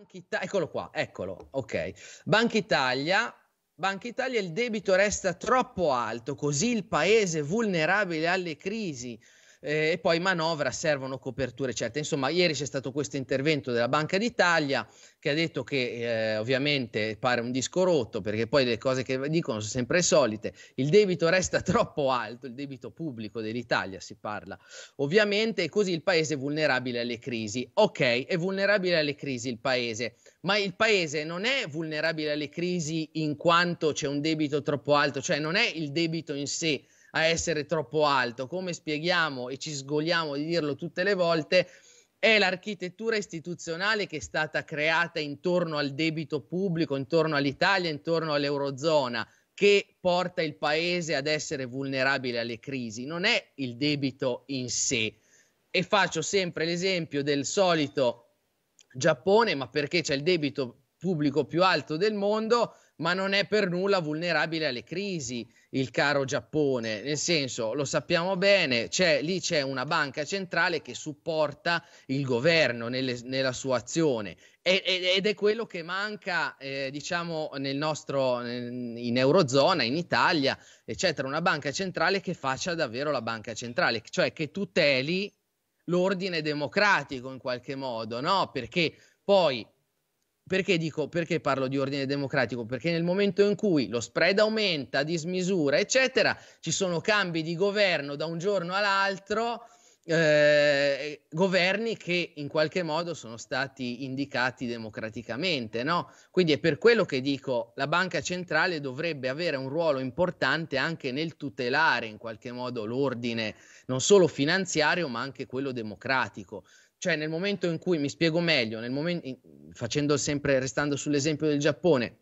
Banca Italia, eccolo qua, eccolo, ok. Banca Italia, Banca Italia il debito resta troppo alto, così il paese vulnerabile alle crisi eh, e poi manovra servono coperture certe. Insomma, ieri c'è stato questo intervento della Banca d'Italia che ha detto che eh, ovviamente pare un disco rotto perché poi le cose che dicono sono sempre le solite, il debito resta troppo alto, il debito pubblico dell'Italia si parla ovviamente e così il paese è vulnerabile alle crisi. Ok, è vulnerabile alle crisi il paese, ma il paese non è vulnerabile alle crisi in quanto c'è un debito troppo alto, cioè non è il debito in sé a essere troppo alto. Come spieghiamo e ci sgogliamo di dirlo tutte le volte, è l'architettura istituzionale che è stata creata intorno al debito pubblico, intorno all'Italia, intorno all'Eurozona, che porta il paese ad essere vulnerabile alle crisi, non è il debito in sé. E faccio sempre l'esempio del solito Giappone, ma perché c'è il debito pubblico più alto del mondo, ma non è per nulla vulnerabile alle crisi il caro Giappone, nel senso lo sappiamo bene, c'è, lì c'è una banca centrale che supporta il governo nelle, nella sua azione e, ed è quello che manca eh, diciamo nel nostro, in Eurozona, in Italia, eccetera, una banca centrale che faccia davvero la banca centrale, cioè che tuteli l'ordine democratico in qualche modo, no? Perché poi perché, dico, perché parlo di ordine democratico? Perché nel momento in cui lo spread aumenta dismisura, eccetera, ci sono cambi di governo da un giorno all'altro, eh, governi che in qualche modo sono stati indicati democraticamente, no? Quindi è per quello che dico la banca centrale dovrebbe avere un ruolo importante anche nel tutelare in qualche modo l'ordine non solo finanziario ma anche quello democratico cioè nel momento in cui, mi spiego meglio, nel in, facendo sempre, restando sull'esempio del Giappone,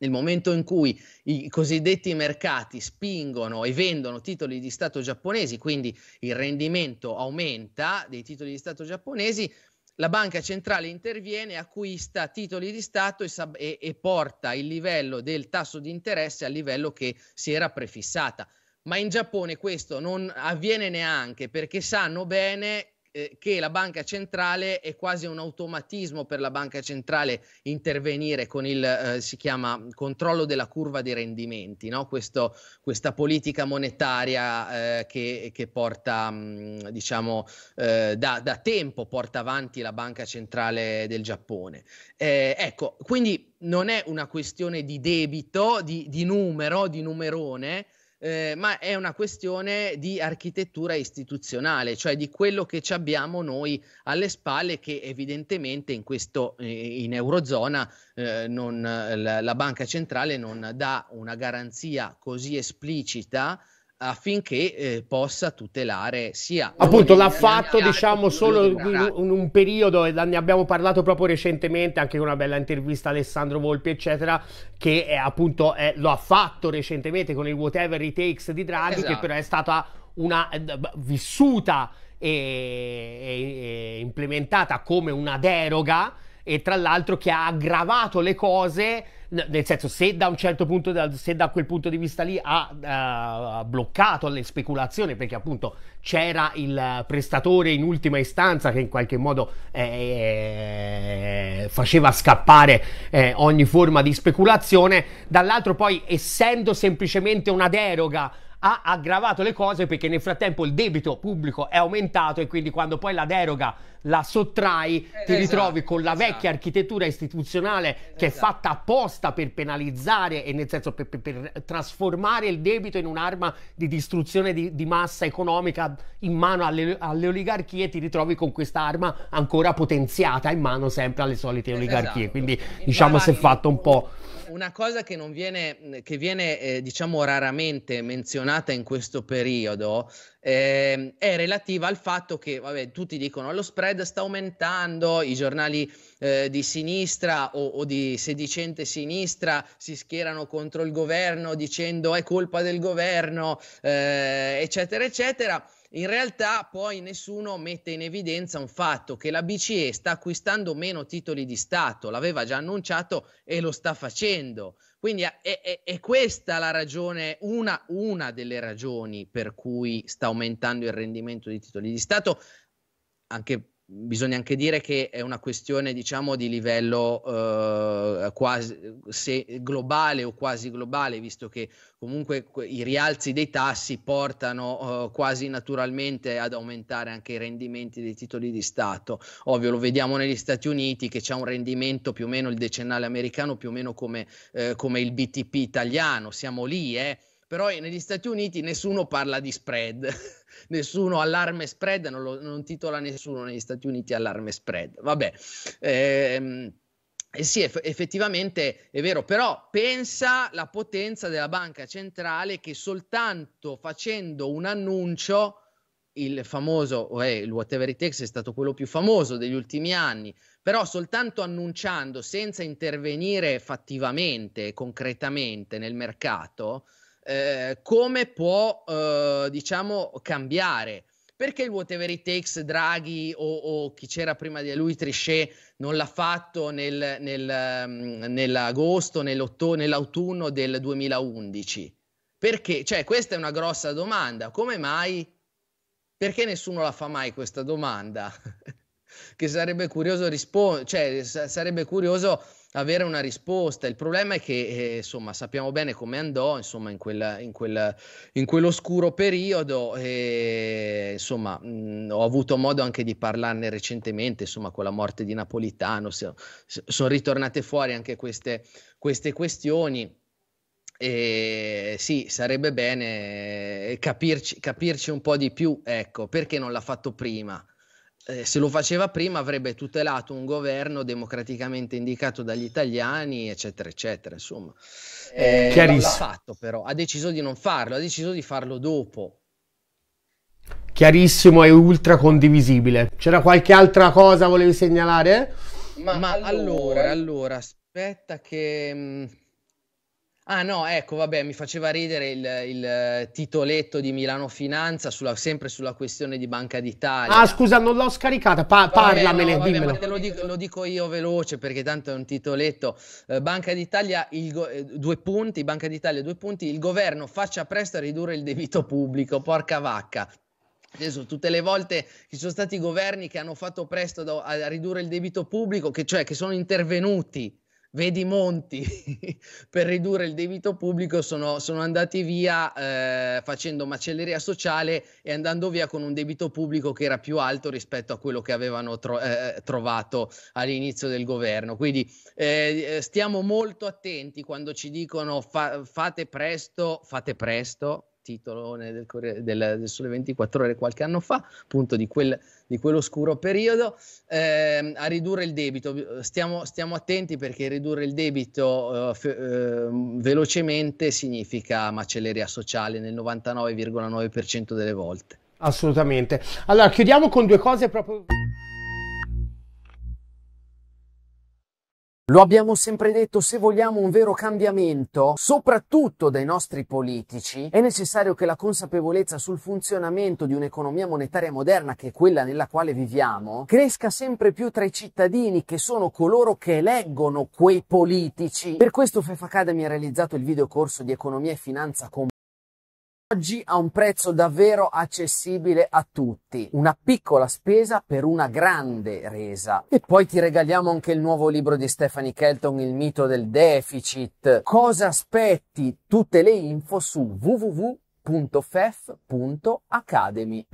nel momento in cui i cosiddetti mercati spingono e vendono titoli di Stato giapponesi, quindi il rendimento aumenta dei titoli di Stato giapponesi, la banca centrale interviene, acquista titoli di Stato e, sab- e, e porta il livello del tasso di interesse al livello che si era prefissata. Ma in Giappone questo non avviene neanche perché sanno bene eh, che la banca centrale è quasi un automatismo per la banca centrale intervenire con il, eh, si chiama, controllo della curva dei rendimenti, no? Questo, questa politica monetaria eh, che, che, porta, mh, mm, diciamo, eh, da, da, tempo porta avanti la banca centrale del Giappone. Eh, ecco, quindi non è una questione di debito, di, di numero, di numerone, eh, ma è una questione di architettura istituzionale, cioè di quello che ci abbiamo noi alle spalle che evidentemente in, questo, eh, in Eurozona eh, non, la, la banca centrale non dà una garanzia così esplicita affinché eh, possa tutelare sia appunto l'ha fatto diciamo solo in un, un, periodo e ne abbiamo parlato proprio recentemente anche con una bella intervista a Alessandro Volpi eccetera che è, appunto è, lo ha fatto recentemente con il whatever it takes di Draghi esatto. che però è stata una eh, vissuta e, e, e implementata come una deroga e tra l'altro che ha aggravato le cose, nel senso se da un certo punto, se da quel punto di vista lì ha uh, bloccato le speculazioni perché appunto c'era il prestatore in ultima istanza che in qualche modo eh, eh faceva scappare eh, ogni forma di speculazione, dall'altro poi essendo semplicemente una deroga ha aggravato le cose perché nel frattempo il debito pubblico è aumentato e quindi quando poi la deroga la sottrai eh, ti esatto, ritrovi con la esatto. vecchia architettura istituzionale eh, che esatto. è fatta apposta per penalizzare e nel senso per, per, per trasformare il debito in un'arma di distruzione di, di massa economica in mano alle, alle oligarchie ti ritrovi con questa arma ancora potenziata in mano sempre alle solite eh, oligarchie esatto. quindi in diciamo si è fatto un po' una cosa che non viene, che viene eh, diciamo raramente menzionata in questo periodo eh, è relativa al fatto che, vabbè, tutti dicono lo spread sta aumentando, i giornali eh, di sinistra o, o, di sedicente sinistra si schierano contro il governo dicendo è colpa del governo, eh, eccetera, eccetera in realtà poi nessuno mette in evidenza un fatto che la BCE sta acquistando meno titoli di Stato, l'aveva già annunciato e lo sta facendo. Quindi è, è, è questa la ragione, una, una delle ragioni per cui sta aumentando il rendimento dei titoli di Stato, anche bisogna anche dire che è una questione diciamo di livello eh, quasi globale o quasi globale visto che comunque i rialzi dei tassi portano eh, quasi naturalmente ad aumentare anche i rendimenti dei titoli di Stato ovvio lo vediamo negli Stati Uniti che c'è un rendimento più o meno il decennale americano più o meno come, eh, come il BTP italiano siamo lì eh però negli Stati Uniti nessuno parla di spread nessuno allarme spread, non, lo, non titola nessuno negli Stati Uniti allarme spread. Vabbè. Ehm, eh sì, eff- effettivamente è vero, però pensa la potenza della banca centrale che soltanto facendo un annuncio, il famoso, eh, il whatever it takes è stato quello più famoso degli ultimi anni, però soltanto annunciando senza intervenire fattivamente, concretamente nel mercato, eh, come può, eh, diciamo, cambiare. Perché il whatever it takes Draghi o, o, chi c'era prima di lui, Trichet, non l'ha fatto nel, nel, mm, nell'agosto, nell'autunno del 2011? Perché? Cioè, questa è una grossa domanda. Come mai? Perché nessuno la fa mai questa domanda? che sarebbe curioso, rispo- cioè, sa- sarebbe curioso avere una risposta. Il problema è che eh, insomma, sappiamo bene come andò insomma, in, quella, in, quella, in quell'oscuro periodo. E, eh, insomma, mh, ho avuto modo anche di parlarne recentemente insomma, con la morte di Napolitano. Se, sono ritornate fuori anche queste, queste questioni. E sì, sarebbe bene eh, capirci, capirci un po' di più, ecco, perché non l'ha fatto prima? eh, se lo faceva prima avrebbe tutelato un governo democraticamente indicato dagli italiani, eccetera, eccetera. Insomma, eh, l'ha fatto però, ha deciso di non farlo, ha deciso di farlo dopo. Chiarissimo e ultra condivisibile. C'era qualche altra cosa volevi segnalare? Ma, Ma allora, allora, allora, aspetta che... Mm, Ah no, ecco, vabbè, mi faceva ridere il, il eh, titoletto di Milano Finanza sulla, sempre sulla questione di Banca d'Italia. Ah, scusa, non l'ho scaricata, pa- parlamene, vabbè, no, vabbè, lo, dico, lo dico, io veloce perché tanto è un titoletto. Eh, Banca d'Italia, go- eh, due punti, Banca d'Italia, due punti, il governo faccia presto a ridurre il debito pubblico, porca vacca. Adesso, tutte le volte ci sono stati governi che hanno fatto presto a ridurre il debito pubblico, che, cioè che sono intervenuti vedi Monti per ridurre il debito pubblico sono, sono andati via eh, facendo macelleria sociale e andando via con un debito pubblico che era più alto rispetto a quello che avevano tro- eh, eh trovato all'inizio del governo. Quindi eh, stiamo molto attenti quando ci dicono fa- fate presto, fate presto, titolone del, del, del Sole 24 Ore qualche anno fa, appunto di, quel, di quell'oscuro periodo, eh, a ridurre il debito. Stiamo, stiamo, attenti perché ridurre il debito eh, f- eh, velocemente significa macelleria sociale nel 99,9% delle volte. Assolutamente. Allora, chiudiamo con due cose proprio... Lo abbiamo sempre detto, se vogliamo un vero cambiamento, soprattutto dai nostri politici, è necessario che la consapevolezza sul funzionamento di un'economia monetaria moderna, che è quella nella quale viviamo, cresca sempre più tra i cittadini che sono coloro che eleggono quei politici. Per questo Fefa Academy ha realizzato il videocorso di economia e finanza con Oggi a un prezzo davvero accessibile a tutti, una piccola spesa per una grande resa. E poi ti regaliamo anche il nuovo libro di Stephanie Kelton, Il mito del deficit. Cosa aspetti? Tutte le info su www.fef.academy.